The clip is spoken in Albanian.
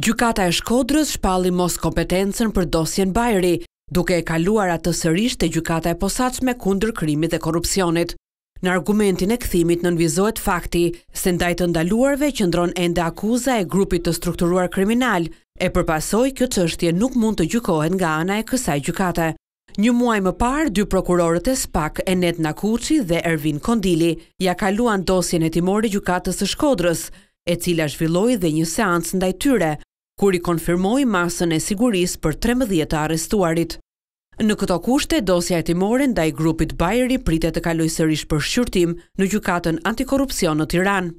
Gjukata e Shkodrës shpalli mos kompetencen për dosjen bajri, duke e kaluar atë sërish të gjukata e posaq kundër krimit dhe korupcionit. Në argumentin e këthimit nënvizohet fakti se ndaj të ndaluarve që ndronë enda akuza e grupit të strukturuar kriminal, e përpasoj kjo qështje nuk mund të gjukohen nga ana e kësaj gjukate. Një muaj më parë, dy prokurorët e SPAK, Enet Nakuqi dhe Ervin Kondili, ja kaluan dosjen e timori gjukatës të shkodrës, e cila shvilloj dhe një seancë ndaj tyre, kur i konfirmoj masën e siguris për 13 arestuarit. Në këto kushte, dosja e timoren da i grupit Bajeri pritet të kaloj sërish për shqyrtim në gjukatën antikorupcion në Tiran.